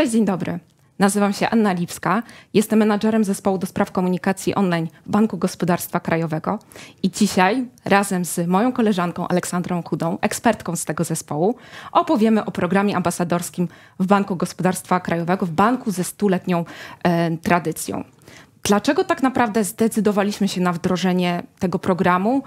Cześć, dzień dobry. Nazywam się Anna Lipska, jestem menadżerem zespołu do spraw komunikacji online Banku Gospodarstwa Krajowego i dzisiaj razem z moją koleżanką Aleksandrą Kudą, ekspertką z tego zespołu, opowiemy o programie ambasadorskim w Banku Gospodarstwa Krajowego, w banku ze stuletnią e, tradycją. Dlaczego tak naprawdę zdecydowaliśmy się na wdrożenie tego programu?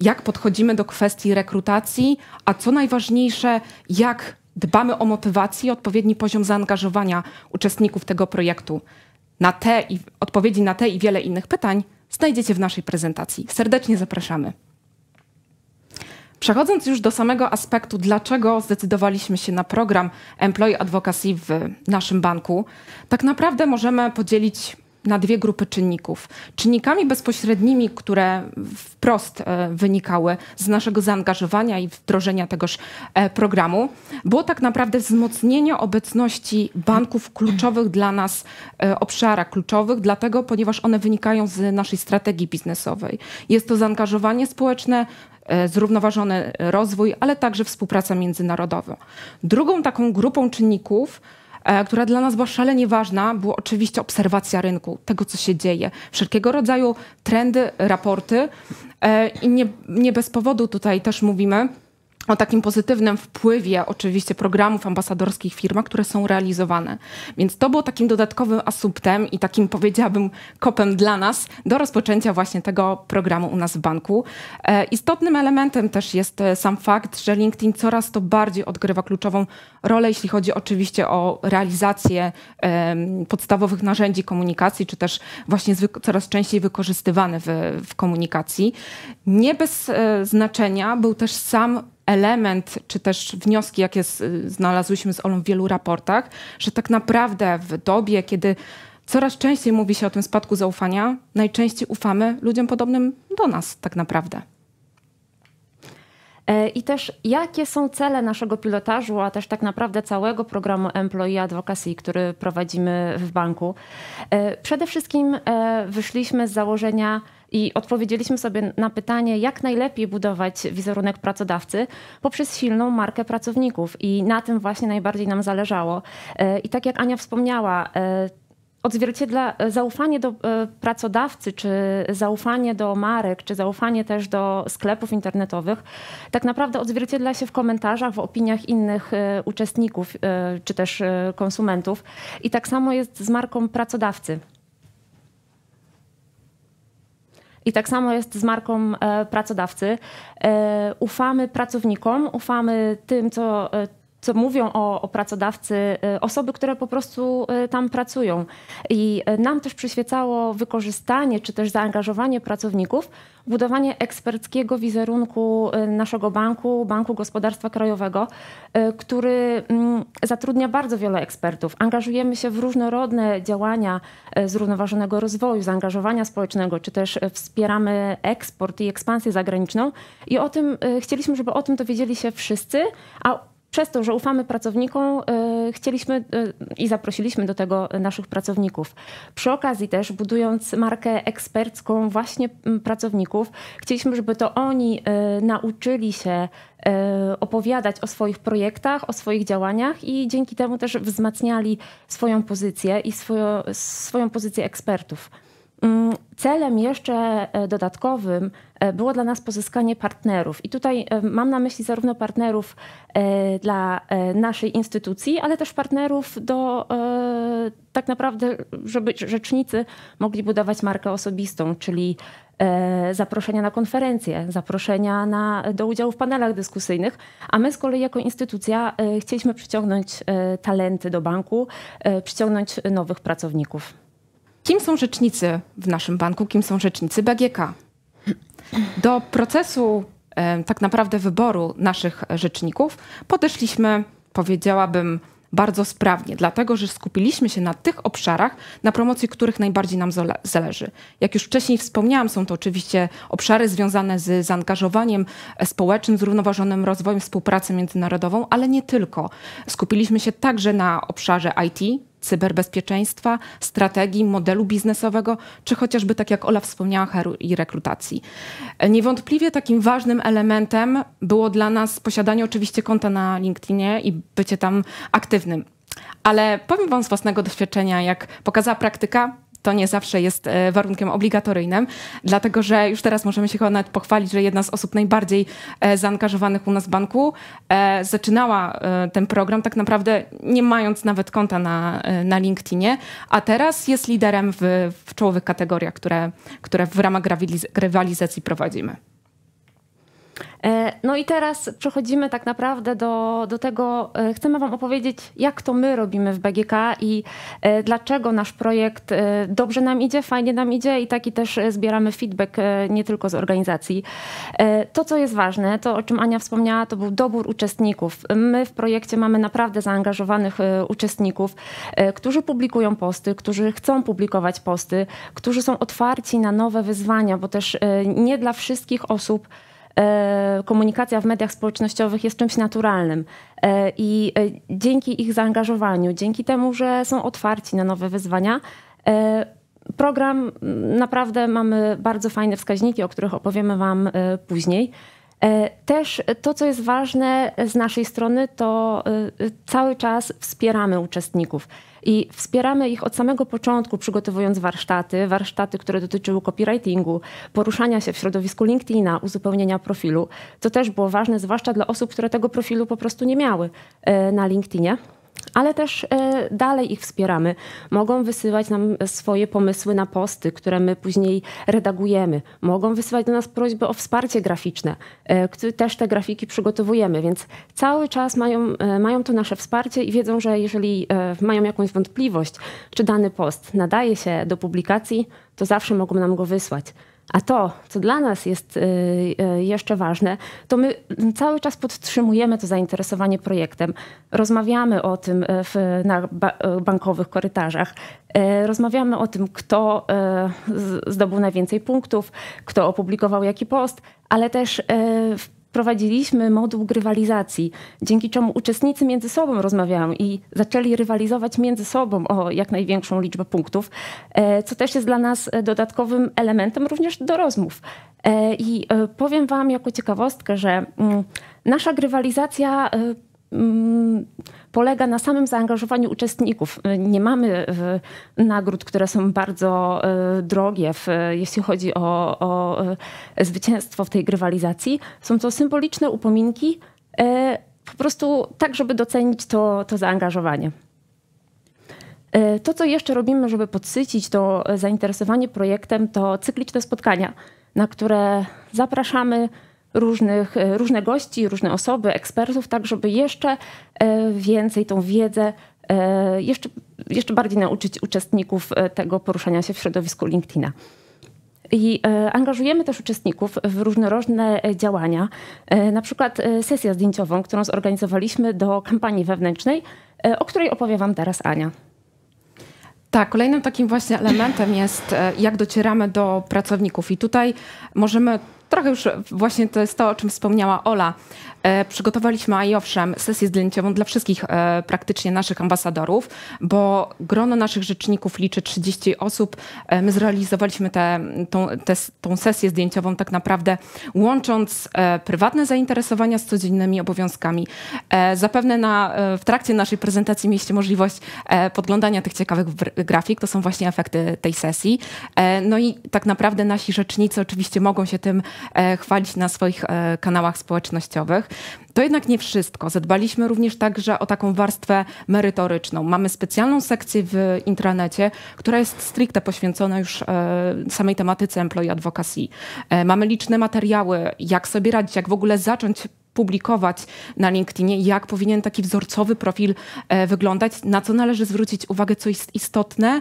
Jak podchodzimy do kwestii rekrutacji, a co najważniejsze, jak dbamy o motywację, odpowiedni poziom zaangażowania uczestników tego projektu. Na te i odpowiedzi na te i wiele innych pytań znajdziecie w naszej prezentacji. Serdecznie zapraszamy. Przechodząc już do samego aspektu, dlaczego zdecydowaliśmy się na program Employee Advocacy w naszym banku, tak naprawdę możemy podzielić na dwie grupy czynników. Czynnikami bezpośrednimi, które wprost e, wynikały z naszego zaangażowania i wdrożenia tegoż e, programu, było tak naprawdę wzmocnienie obecności banków w kluczowych dla nas e, obszarach, kluczowych, dlatego, ponieważ one wynikają z naszej strategii biznesowej. Jest to zaangażowanie społeczne, zrównoważony rozwój, ale także współpraca międzynarodowa. Drugą taką grupą czynników E, która dla nas była szalenie ważna, była oczywiście obserwacja rynku, tego co się dzieje, wszelkiego rodzaju trendy, raporty. E, I nie, nie bez powodu tutaj też mówimy, o takim pozytywnym wpływie oczywiście programów ambasadorskich firma, które są realizowane. Więc to było takim dodatkowym asuptem i takim powiedziałabym kopem dla nas do rozpoczęcia właśnie tego programu u nas w banku. E, istotnym elementem też jest e, sam fakt, że LinkedIn coraz to bardziej odgrywa kluczową rolę, jeśli chodzi oczywiście o realizację e, podstawowych narzędzi komunikacji, czy też właśnie coraz częściej wykorzystywane w, w komunikacji. Nie bez e, znaczenia był też sam element, czy też wnioski, jakie znalazłyśmy z Olą w wielu raportach, że tak naprawdę w dobie, kiedy coraz częściej mówi się o tym spadku zaufania, najczęściej ufamy ludziom podobnym do nas tak naprawdę. E, I też jakie są cele naszego pilotażu, a też tak naprawdę całego programu Employee Advocacy, który prowadzimy w banku. E, przede wszystkim e, wyszliśmy z założenia i odpowiedzieliśmy sobie na pytanie, jak najlepiej budować wizerunek pracodawcy poprzez silną markę pracowników. I na tym właśnie najbardziej nam zależało. I tak jak Ania wspomniała, odzwierciedla e, zaufanie do e, pracodawcy, czy zaufanie do marek, czy zaufanie też do sklepów internetowych, tak naprawdę odzwierciedla się w komentarzach, w opiniach innych e, uczestników, czy też konsumentów. I tak samo jest z marką pracodawcy. I tak samo jest z marką pracodawcy. ufamy pracownikom, ufamy tym, co, co mówią o, o, pracodawcy y, osoby, które po prostu y, tam pracują. I y, nam też przyświecało wykorzystanie czy też zaangażowanie pracowników, budowanie eksperckiego wizerunku naszego banku, Banku Gospodarstwa Krajowego, który mm, zatrudnia bardzo wiele ekspertów. Angażujemy się w różnorodne działania zrównoważonego rozwoju, zaangażowania społecznego, czy też wspieramy eksport i ekspansję zagraniczną. I o tym chcieliśmy, żeby o tym dowiedzieli się wszyscy, a przez to, że ufamy pracownikom, y, chcieliśmy y, i zaprosiliśmy do tego naszych pracowników. Przy okazji też, budując markę ekspercką właśnie mm, pracowników, chcieliśmy, żeby to oni y, nauczyli się opowiadać o swoich projektach, o swoich działaniach i dzięki temu też wzmacniali swoją pozycję i swoją, swoją pozycję ekspertów. Mm, celem jeszcze e, dodatkowym e, było dla nas pozyskanie partnerów. I tutaj e, mam na myśli zarówno partnerów dla naszej instytucji, ale też partnerów do tak naprawdę, żeby rzecznicy mogli budować markę osobistą, czyli zaproszenia na konferencje, zaproszenia na, do udziału w panelach dyskusyjnych, a my z kolei jako instytucja chcieliśmy przyciągnąć talenty do banku, przyciągnąć nowych pracowników. Kim są rzecznicy w naszym banku? Kim są rzecznicy BGK? Do procesu tak naprawdę wyboru naszych rzeczników podeszliśmy, powiedziałabym, bardzo sprawnie, dlatego że skupiliśmy się na tych obszarach, na promocji których najbardziej nam zależy. Jak już wcześniej wspomniałam, są to oczywiście obszary związane z zaangażowaniem e, społecznym, zrównoważonym rozwojem, współpracą międzynarodową, ale nie tylko. Skupiliśmy się także na obszarze IT, cyberbezpieczeństwa, strategii, modelu biznesowego, czy chociażby, tak jak Ola wspomniała, heru i rekrutacji. Niewątpliwie takim ważnym elementem było dla nas posiadanie oczywiście konta na LinkedInie i bycie tam aktywnym. Ale powiem Wam z własnego doświadczenia, jak pokazała praktyka, to nie zawsze jest e, warunkiem obligatoryjnym, dlatego że już teraz możemy się chyba nawet pochwalić, że jedna z osób najbardziej e, zaangażowanych u nas w banku e, zaczynała ten program tak naprawdę nie mając nawet konta na, na LinkedInie, a teraz jest liderem w, w czołowych kategoriach, które, które w ramach rywalizacji prowadzimy. E, no i teraz przechodzimy tak naprawdę do, do tego, e, chcemy Wam opowiedzieć, jak to my robimy w BGK i e, dlaczego nasz projekt dobrze nam idzie, fajnie nam idzie i taki też zbieramy feedback nie tylko z organizacji. To, co jest ważne, to o czym Ania wspomniała, to był dobór uczestników. My w projekcie mamy naprawdę zaangażowanych uczestników, którzy publikują posty, którzy chcą publikować posty, którzy są otwarci na nowe wyzwania, bo też nie dla wszystkich osób, E, komunikacja w mediach społecznościowych jest czymś naturalnym. E, I e, dzięki ich zaangażowaniu, dzięki temu, że są otwarci na nowe wyzwania, program naprawdę mamy bardzo fajne wskaźniki, o których opowiemy Wam później. E, też to, co jest ważne z naszej strony, to e, cały czas wspieramy uczestników i wspieramy ich od samego początku, przygotowując warsztaty, warsztaty, które dotyczyły copywritingu, poruszania się w środowisku LinkedIna, uzupełnienia profilu, co też było ważne, zwłaszcza dla osób, które tego profilu po prostu nie miały e, na LinkedInie ale też e, dalej ich wspieramy. Mogą wysyłać nam swoje pomysły na posty, które my później redagujemy. Mogą wysyłać do nas prośby o wsparcie graficzne, e, które też te grafiki przygotowujemy, więc cały czas mają, e, mają to nasze wsparcie i wiedzą, że jeżeli mają jakąś wątpliwość, czy dany post nadaje się do publikacji, to zawsze mogą nam go wysłać. A to, co dla nas jest y, y, jeszcze ważne, to my cały czas podtrzymujemy to zainteresowanie projektem. Rozmawiamy o tym y, w, na bankowych korytarzach. Rozmawiamy o tym, kto zdobył najwięcej punktów, kto opublikował jaki post, ale też w wprowadziliśmy moduł grywalizacji, dzięki czemu uczestnicy między sobą rozmawiają i zaczęli rywalizować między sobą o jak największą liczbę punktów, e, co też jest dla nas dodatkowym elementem również do rozmów. E, I e, powiem Wam jako ciekawostkę, że mm, nasza grywalizacja Mm, polega na samym zaangażowaniu uczestników. Y, nie mamy y, nagród, które są bardzo y, drogie, w, jeśli chodzi o, o zwycięstwo w tej grywalizacji. Są to symboliczne upominki, po prostu tak, żeby docenić to, to zaangażowanie. To, co jeszcze robimy, żeby podsycić to zainteresowanie projektem, to cykliczne spotkania, na które zapraszamy różnych, e, różne gości, różne osoby, ekspertów, tak żeby jeszcze e, więcej tą wiedzę, e, jeszcze, jeszcze bardziej nauczyć uczestników tego poruszania się w środowisku LinkedIna. I angażujemy też uczestników w różnorodne działania, na przykład sesję zdjęciową, którą zorganizowaliśmy do kampanii wewnętrznej, o której opowie Wam teraz Ania. Tak, kolejnym takim właśnie elementem jest, jak docieramy do pracowników, i tutaj możemy trochę już właśnie to jest to, o czym wspomniała Ola. E, przygotowaliśmy owszem, sesję zdjęciową dla wszystkich e, praktycznie naszych ambasadorów, bo grono naszych rzeczników liczy 30 osób. E, my zrealizowaliśmy tę tą, tą, sesję zdjęciową tak naprawdę łącząc e, prywatne zainteresowania z codziennymi obowiązkami. E, zapewne na, e, w trakcie naszej prezentacji mieliście możliwość podglądania tych ciekawych grafik. To są właśnie efekty tej sesji. no i tak naprawdę nasi rzecznicy oczywiście mogą się tym E, chwalić na swoich e, kanałach społecznościowych. To jednak nie wszystko. Zadbaliśmy również także o taką warstwę merytoryczną. Mamy specjalną sekcję w intranecie, która jest stricte poświęcona już e, samej tematyce employee advocacy. Mamy liczne materiały, jak sobie radzić, jak w ogóle zacząć publikować na LinkedInie, jak powinien taki wzorcowy profil wyglądać, na co należy zwrócić uwagę, co jest istotne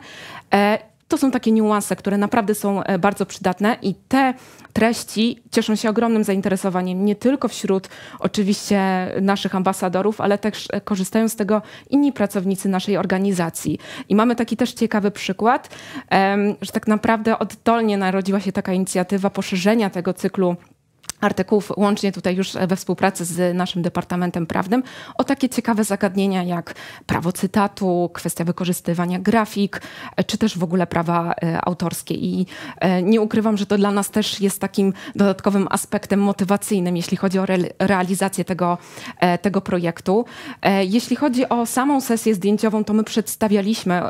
to są takie niuanse, które naprawdę są e, bardzo przydatne i te treści cieszą się ogromnym zainteresowaniem, nie tylko wśród oczywiście naszych ambasadorów, ale też e, korzystają z tego inni pracownicy naszej organizacji. I mamy taki też ciekawy przykład, że tak naprawdę oddolnie narodziła się taka inicjatywa poszerzenia tego cyklu artykułów, łącznie tutaj już we współpracy z naszym Departamentem Prawnym, o takie ciekawe zagadnienia jak prawo cytatu, kwestia wykorzystywania grafik, e, czy też w ogóle prawa e, autorskie. I e, nie ukrywam, że to dla nas też jest takim dodatkowym aspektem motywacyjnym, jeśli chodzi o realizację tego, tego projektu. Jeśli chodzi o samą sesję zdjęciową, to my przedstawialiśmy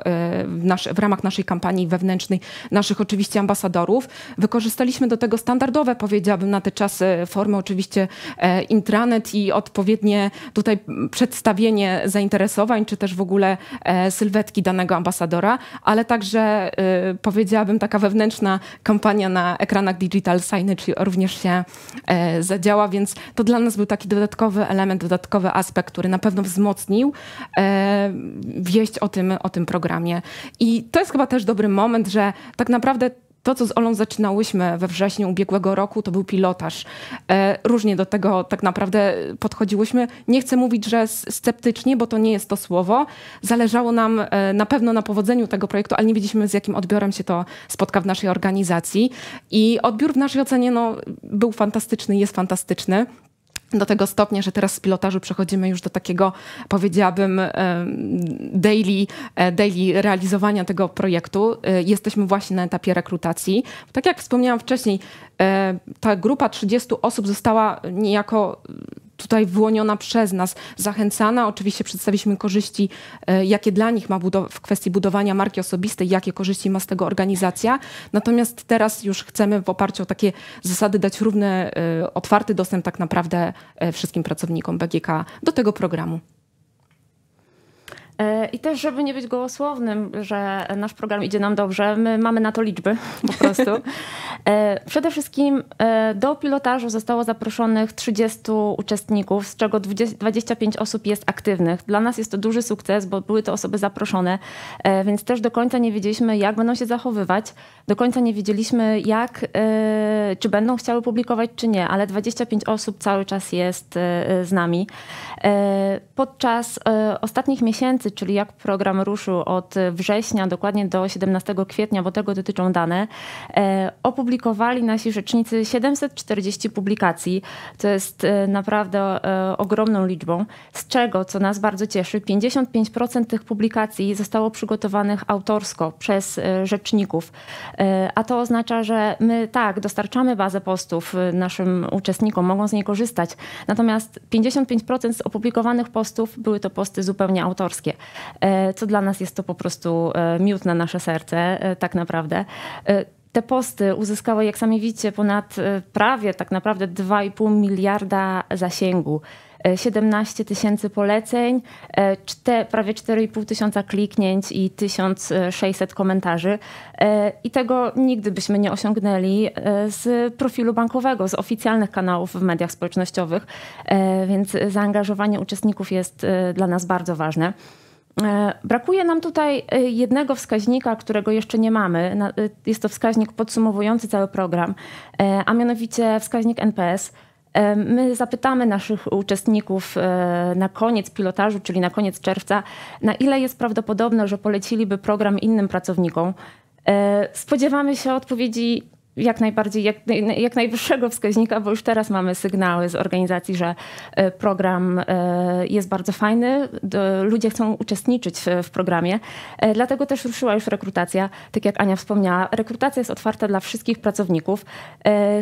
w, nasz, w ramach naszej kampanii wewnętrznej naszych oczywiście ambasadorów. Wykorzystaliśmy do tego standardowe, powiedziałabym, na te czasy formy oczywiście e, intranet i odpowiednie tutaj przedstawienie zainteresowań, czy też w ogóle e, sylwetki danego ambasadora, ale także e, powiedziałabym taka wewnętrzna kampania na ekranach digital signage również się zadziała, więc to dla nas był taki dodatkowy element, dodatkowy aspekt, który na pewno wzmocnił wieść o tym, o tym programie. I to jest chyba też dobry moment, że tak naprawdę to, co z Olą zaczynałyśmy we wrześniu ubiegłego roku, to był pilotaż. E, różnie do tego tak naprawdę podchodziłyśmy. Nie chcę mówić, że sceptycznie, bo to nie jest to słowo. Zależało nam e, na pewno na powodzeniu tego projektu, ale nie wiedzieliśmy, z jakim odbiorem się to spotka w naszej organizacji. I odbiór w naszej ocenie no, był fantastyczny, jest fantastyczny do tego stopnia, że teraz z pilotażu przechodzimy już do takiego, powiedziałabym, daily, e, daily realizowania tego projektu. E, jesteśmy właśnie na etapie rekrutacji. Tak jak wspomniałam wcześniej, e, ta grupa 30 osób została niejako tutaj wyłoniona przez nas, zachęcana. Oczywiście przedstawiliśmy korzyści, e, jakie dla nich ma w kwestii budowania marki osobistej, jakie korzyści ma z tego organizacja. Natomiast teraz już chcemy w oparciu o takie zasady dać równy, e, otwarty dostęp tak naprawdę e, wszystkim pracownikom BGK do tego programu. E, I też, żeby nie być gołosłownym, że nasz program idzie nam dobrze, my mamy na to liczby po prostu. E, przede wszystkim e, do pilotażu zostało zaproszonych 30 uczestników, z czego 20, 25 osób jest aktywnych. Dla nas jest to duży sukces, bo były to osoby zaproszone, więc też do końca nie wiedzieliśmy, jak będą się zachowywać. Do końca nie wiedzieliśmy, jak, czy będą chciały publikować, czy nie, ale 25 osób cały czas jest z nami. Podczas ostatnich miesięcy pracy, czyli jak program ruszył od września dokładnie do 17 kwietnia, bo tego dotyczą dane, e, opublikowali nasi rzecznicy 740 publikacji. To jest e, naprawdę e, ogromną liczbą, z czego, co nas bardzo cieszy, 55% tych publikacji zostało przygotowanych autorsko przez rzeczników. A to oznacza, że my tak, dostarczamy bazę postów naszym uczestnikom, mogą z niej korzystać. Natomiast 55% z opublikowanych postów były to posty zupełnie autorskie. E, co dla nas jest to po prostu e, miód na nasze serce, e, tak naprawdę. Te posty uzyskały, jak sami widzicie, ponad prawie tak naprawdę 2,5 miliarda zasięgu. 17 tysięcy poleceń, prawie 4,5 tysiąca kliknięć i 1600 komentarzy. I tego nigdy byśmy nie osiągnęli z profilu bankowego, z oficjalnych kanałów w mediach społecznościowych, więc zaangażowanie uczestników jest dla nas bardzo ważne. E, brakuje nam tutaj e, jednego wskaźnika, którego jeszcze nie mamy. E, jest to wskaźnik podsumowujący cały program, a mianowicie wskaźnik NPS. My zapytamy naszych uczestników na koniec pilotażu, czyli na koniec czerwca, na ile jest prawdopodobne, że poleciliby program innym pracownikom. Spodziewamy się odpowiedzi jak najbardziej, jak, jak najwyższego wskaźnika, bo już teraz mamy sygnały z organizacji, że e, program e, jest bardzo fajny, ludzie chcą uczestniczyć w programie, e, dlatego też ruszyła już rekrutacja, tak jak Ania wspomniała. Rekrutacja jest otwarta dla wszystkich pracowników.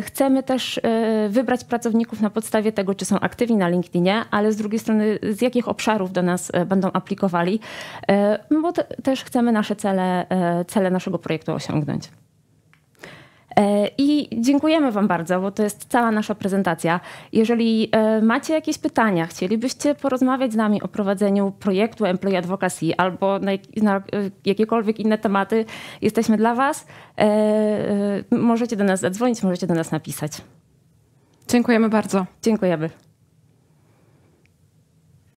Chcemy też wybrać pracowników na podstawie tego, czy są aktywni na LinkedInie, ale z drugiej strony z jakich obszarów do nas będą aplikowali, bo też chcemy nasze cele, cele naszego projektu osiągnąć. E, I dziękujemy Wam bardzo, bo to jest cała nasza prezentacja. Jeżeli e, macie jakieś pytania, chcielibyście porozmawiać z nami o prowadzeniu projektu Employee Advocacy albo na, na e, jakiekolwiek inne tematy, jesteśmy dla Was. Możecie do nas zadzwonić, możecie do nas napisać. Dziękujemy bardzo. Dziękujemy.